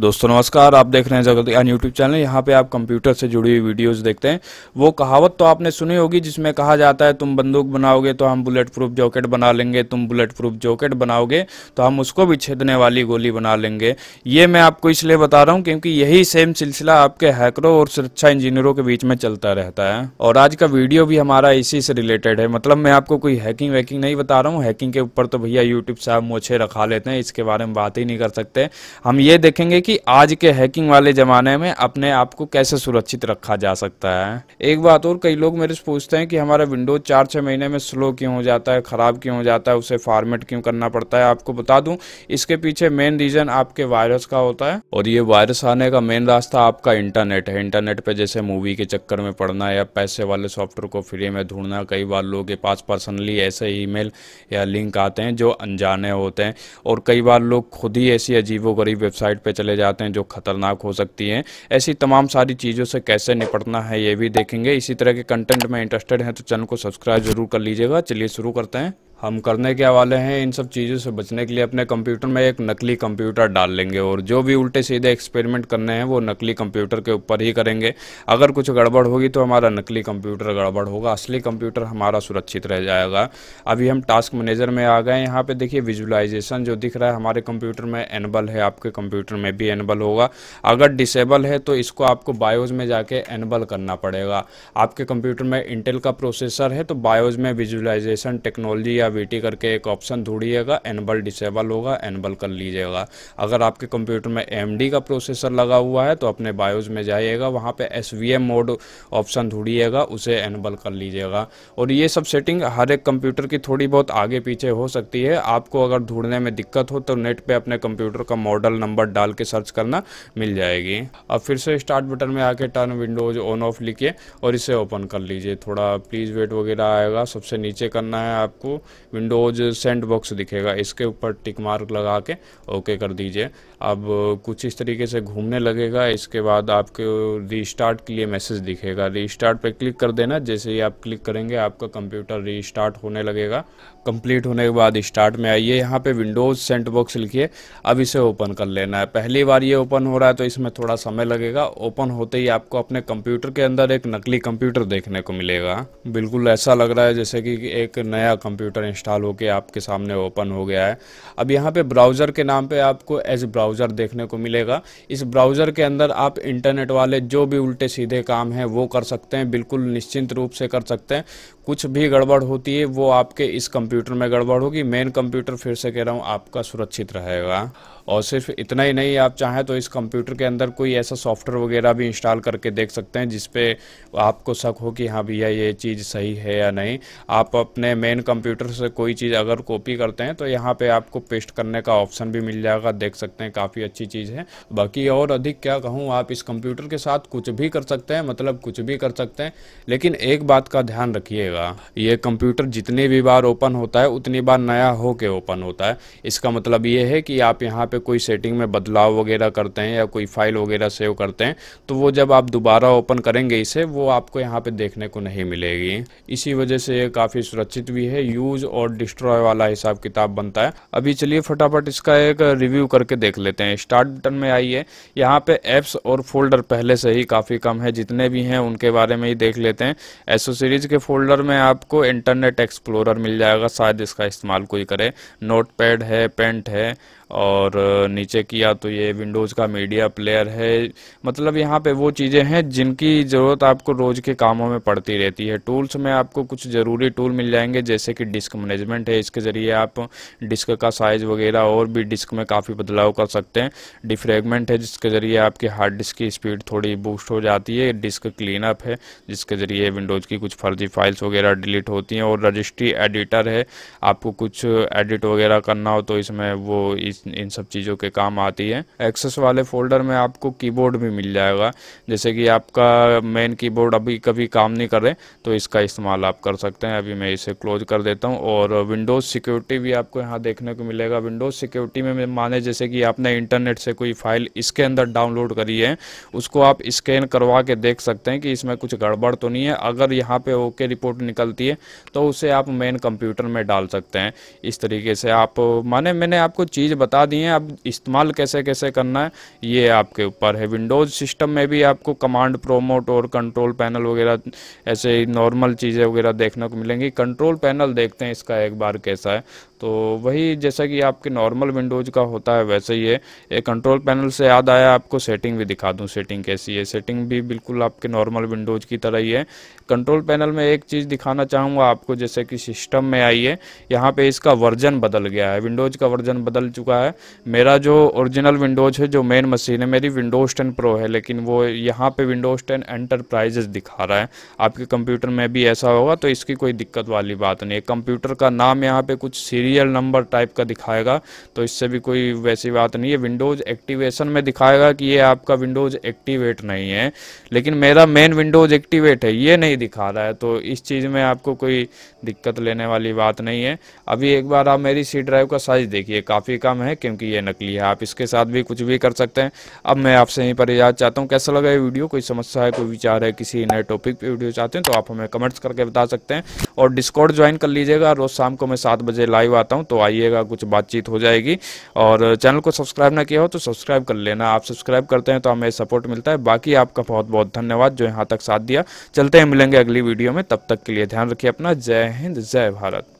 दोस्तों नमस्कार आप देख रहे हैं जगत ज्ञान यूट्यूब चैनल यहाँ पे आप कंप्यूटर से जुड़ी हुई वीडियोस देखते हैं वो कहावत तो आपने सुनी होगी जिसमें कहा जाता है तुम बंदूक बनाओगे तो हम बुलेट प्रूफ जॉकेट बना लेंगे तुम बुलेट प्रूफ जॉकेट बनाओगे तो हम उसको भी छेदने वाली गोली बना लेंगे ये मैं आपको इसलिए बता रहा हूँ क्योंकि यही सेम सिलसिला आपके हैकरों और सुरक्षा इंजीनियरों के बीच में चलता रहता है और आज का वीडियो भी हमारा इसी से रिलेटेड है मतलब मैं आपको कोई हैकिंग वैकिंग नहीं बता रहा हूँ हैकिंग के ऊपर तो भैया यूट्यूब साहब मोछे रखा लेते हैं इसके बारे में बात ही नहीं कर सकते हम ये देखेंगे कि आज के हैकिंग वाले ज़माने में अपने आप को कैसे सुरक्षित रखा जा सकता है एक बात और कई लोग मेरे से पूछते हैं कि हमारा विंडोज चार छः महीने में स्लो क्यों हो जाता है ख़राब क्यों हो जाता है उसे फॉर्मेट क्यों करना पड़ता है आपको बता दूँ इसके पीछे मेन रीज़न आपके वायरस का होता है और ये वायरस आने का मेन रास्ता आपका इंटरनेट है इंटरनेट पर जैसे मूवी के चक्कर में पढ़ना या पैसे वाले सॉफ्टवेयर को फ्री में ढूंढना कई बार लोगों के पास पर्सनली ऐसे ईमेल या लिंक आते हैं जो अनजाने होते हैं और कई बार लोग खुद ही ऐसी अजीबो गरीब वेबसाइट पर चले जाते हैं जो ख़तरनाक हो सकती हैं ऐसी तमाम सारी चीज़ों से कैसे निपटना है ये भी देखेंगे इसी तरह के कंटेंट में इंटरेस्टेड हैं तो चैनल को सब्सक्राइब ज़रूर कर लीजिएगा चलिए शुरू करते हैं हम करने के हवाले हैं इन सब चीज़ों से बचने के लिए अपने कंप्यूटर में एक नकली कंप्यूटर डाल लेंगे और जो भी उल्टे सीधे एक्सपेरिमेंट करने हैं वो नकली कंप्यूटर के ऊपर ही करेंगे अगर कुछ गड़बड़ होगी तो हमारा नकली कंप्यूटर गड़बड़ होगा असली कंप्यूटर हमारा सुरक्षित रह जाएगा अभी हम टास्क मैनेजर में आ गए यहाँ पर देखिए विजुलाइजेशन जो दिख रहा है हमारे कंप्यूटर में एनबल है आपके कंप्यूटर में भी एनबल होगा अगर डिसेबल है तो इसको आपको बायोज में जाके एनबल करना पड़ेगा आपके कंप्यूटर में इंटेल का प्रोसेसर है तो बायोज में विजुलाइजेशन टेक्नोलॉजी या या वी करके एक ऑप्शन ढूंढिएगा एनबल डिसेबल होगा एनबल कर लीजिएगा अगर आपके कंप्यूटर में एम का प्रोसेसर लगा हुआ है तो अपने बायोज में जाइएगा वहाँ पर एस मोड ऑप्शन ढूंढिएगा उसे एनबल कर लीजिएगा और ये सब सेटिंग हर एक कंप्यूटर की थोड़ी बहुत आगे पीछे हो सकती है आपको अगर ढूंढने में दिक्कत हो तो नेट पे अपने कंप्यूटर का मॉडल नंबर डाल के सर्च करना मिल जाएगी अब फिर से स्टार्ट बटन में आके टर्न विंडोज ऑन ऑफ लिखिए और इसे ओपन कर लीजिए थोड़ा प्लीज़ वेट वगैरह आएगा सबसे नीचे करना है आपको विंडोज सेंड बॉक्स दिखेगा इसके ऊपर टिक मार्क लगा के ओके कर दीजिए अब कुछ इस तरीके से घूमने लगेगा इसके बाद आपके रीस्टार्ट के लिए मैसेज दिखेगा रीस्टार्ट पे क्लिक कर देना जैसे ही आप क्लिक करेंगे आपका कंप्यूटर रीस्टार्ट होने लगेगा कंप्लीट होने के बाद स्टार्ट में आइए यहाँ पे विंडोज सेंट बॉक्स लिखिए अब इसे ओपन कर लेना है पहली बार ये ओपन हो रहा है तो इसमें थोड़ा समय लगेगा ओपन होते ही आपको अपने कंप्यूटर के अंदर एक नकली कंप्यूटर देखने को मिलेगा बिल्कुल ऐसा लग रहा है जैसे कि एक नया कंप्यूटर इंस्टॉल होकर आपके सामने ओपन हो गया है अब यहाँ पे ब्राउज़र के नाम पे आपको एज ब्राउज़र देखने को मिलेगा इस ब्राउज़र के अंदर आप इंटरनेट वाले जो भी उल्टे सीधे काम हैं वो कर सकते हैं बिल्कुल निश्चिंत रूप से कर सकते हैं कुछ भी गड़बड़ होती है वो आपके इस कंप्यूटर में गड़बड़ होगी मेन कंप्यूटर फिर से कह रहा हूँ आपका सुरक्षित रहेगा और सिर्फ इतना ही नहीं आप चाहें तो इस कंप्यूटर के अंदर कोई ऐसा सॉफ्टवेयर वगैरह भी इंस्टॉल करके देख सकते हैं जिसपे आपको शक हो कि हाँ भैया ये चीज़ सही है या नहीं आप अपने मेन कंप्यूटर से कोई चीज़ अगर कॉपी करते हैं तो यहाँ पे आपको पेस्ट करने का ऑप्शन भी मिल जाएगा देख सकते हैं काफ़ी अच्छी चीज़ है बाकी और अधिक क्या कहूँ आप इस कंप्यूटर के साथ कुछ भी कर सकते हैं मतलब कुछ भी कर सकते हैं लेकिन एक बात का ध्यान रखिएगा जाएगा ये कंप्यूटर जितने भी बार ओपन होता है उतनी बार नया हो के ओपन होता है इसका मतलब ये है कि आप यहाँ पे कोई सेटिंग में बदलाव वगैरह करते हैं या कोई फाइल वगैरह सेव करते हैं तो वो जब आप दोबारा ओपन करेंगे इसे वो आपको यहाँ पे देखने को नहीं मिलेगी इसी वजह से ये काफ़ी सुरक्षित भी है यूज और डिस्ट्रॉय वाला हिसाब किताब बनता है अभी चलिए फटाफट इसका एक रिव्यू करके देख लेते हैं स्टार्ट बटन में आइए यहाँ पे एप्स और फोल्डर पहले से ही काफ़ी कम है जितने भी हैं उनके बारे में ही देख लेते हैं एसोसीरीज के फोल्डर में आपको इंटरनेट एक्सप्लोरर मिल जाएगा शायद इसका इस्तेमाल कोई करे नोट है पेंट है और नीचे किया तो ये विंडोज़ का मीडिया प्लेयर है मतलब यहाँ पे वो चीज़ें हैं जिनकी ज़रूरत आपको रोज़ के कामों में पड़ती रहती है टूल्स में आपको कुछ ज़रूरी टूल मिल जाएंगे जैसे कि डिस्क मैनेजमेंट है इसके ज़रिए आप डिस्क का साइज़ वगैरह और भी डिस्क में काफ़ी बदलाव कर सकते हैं डिफ्रेगमेंट है जिसके ज़रिए आपकी हार्ड डिस्क की स्पीड थोड़ी बूस्ट हो जाती है डिस्क क्लीनअप है जिसके ज़रिए विंडोज़ की कुछ फर्जी फाइल्स वगैरह डिलीट होती हैं और रजिस्ट्री एडिटर है आपको कुछ एडिट वगैरह करना हो तो इसमें वो इस इन सब चीज़ों के काम आती है एक्सेस वाले फोल्डर में आपको कीबोर्ड भी मिल जाएगा जैसे कि आपका मेन कीबोर्ड अभी कभी काम नहीं कर रहे तो इसका इस्तेमाल आप कर सकते हैं अभी मैं इसे क्लोज कर देता हूँ और विंडोज़ सिक्योरिटी भी आपको यहाँ देखने को मिलेगा विंडोज़ सिक्योरिटी में माने जैसे कि आपने इंटरनेट से कोई फाइल इसके अंदर डाउनलोड करी है उसको आप स्कैन करवा के देख सकते हैं कि इसमें कुछ गड़बड़ तो नहीं है अगर यहाँ पे ओके रिपोर्ट निकलती है तो उसे आप मेन कंप्यूटर में डाल सकते हैं इस तरीके से आप माने मैंने आपको चीज़ बता बता दिए हैं अब इस्तेमाल कैसे कैसे करना है ये आपके ऊपर है विंडोज़ सिस्टम में भी आपको कमांड प्रोमोट और कंट्रोल पैनल वगैरह ऐसे नॉर्मल चीज़ें वगैरह देखने को मिलेंगी कंट्रोल पैनल देखते हैं इसका एक बार कैसा है तो वही जैसा कि आपके नॉर्मल विंडोज़ का होता है वैसे ही है ये कंट्रोल पैनल से याद आया आपको सेटिंग भी दिखा दूँ सेटिंग कैसी है सेटिंग भी बिल्कुल आपके नॉर्मल विंडोज़ की तरह ही है कंट्रोल पैनल में एक चीज़ दिखाना चाहूँगा आपको जैसे कि सिस्टम में आई है यहाँ पे इसका वर्जन बदल गया है विंडोज़ का वर्जन बदल चुका है मेरा जो ओरिजिनल विंडोज़ है जो मेन मशीन है मेरी विंडोज़ टेन प्रो है लेकिन वो यहाँ पर विंडोज़ टेन एंटरप्राइजेस दिखा रहा है आपके कंप्यूटर में भी ऐसा होगा तो इसकी कोई दिक्कत वाली बात नहीं है कंप्यूटर का नाम यहाँ पर कुछ सीरीज रियल नंबर टाइप का दिखाएगा तो इससे भी कोई वैसी बात नहीं है विंडोज़ एक्टिवेशन में दिखाएगा कि ये आपका विंडोज़ एक्टिवेट नहीं है लेकिन मेरा मेन विंडोज़ एक्टिवेट है ये नहीं दिखा रहा है तो इस चीज़ में आपको कोई दिक्कत लेने वाली बात नहीं है अभी एक बार आप मेरी सी ड्राइव का साइज़ देखिए काफ़ी कम है क्योंकि ये नकली है आप इसके साथ भी कुछ भी कर सकते हैं अब मैं आपसे यहीं पर याद चाहता हूँ कैसा लगा ये वीडियो कोई समस्या है कोई विचार है किसी नए टॉपिक पर वीडियो चाहते हैं तो आप हमें कमेंट्स करके बता सकते हैं और डिस्कॉर्ड ज्वाइन कर लीजिएगा रोज़ शाम को मैं सात बजे लाइव आता हूँ तो आइएगा कुछ बातचीत हो जाएगी और चैनल को सब्सक्राइब ना किया हो तो सब्सक्राइब कर लेना आप सब्सक्राइब करते हैं तो हमें सपोर्ट मिलता है बाकी आपका बहुत बहुत धन्यवाद जो यहाँ तक साथ दिया चलते हैं मिलेंगे अगली वीडियो में तब तक के लिए ध्यान रखिए अपना जय हिंद जय भारत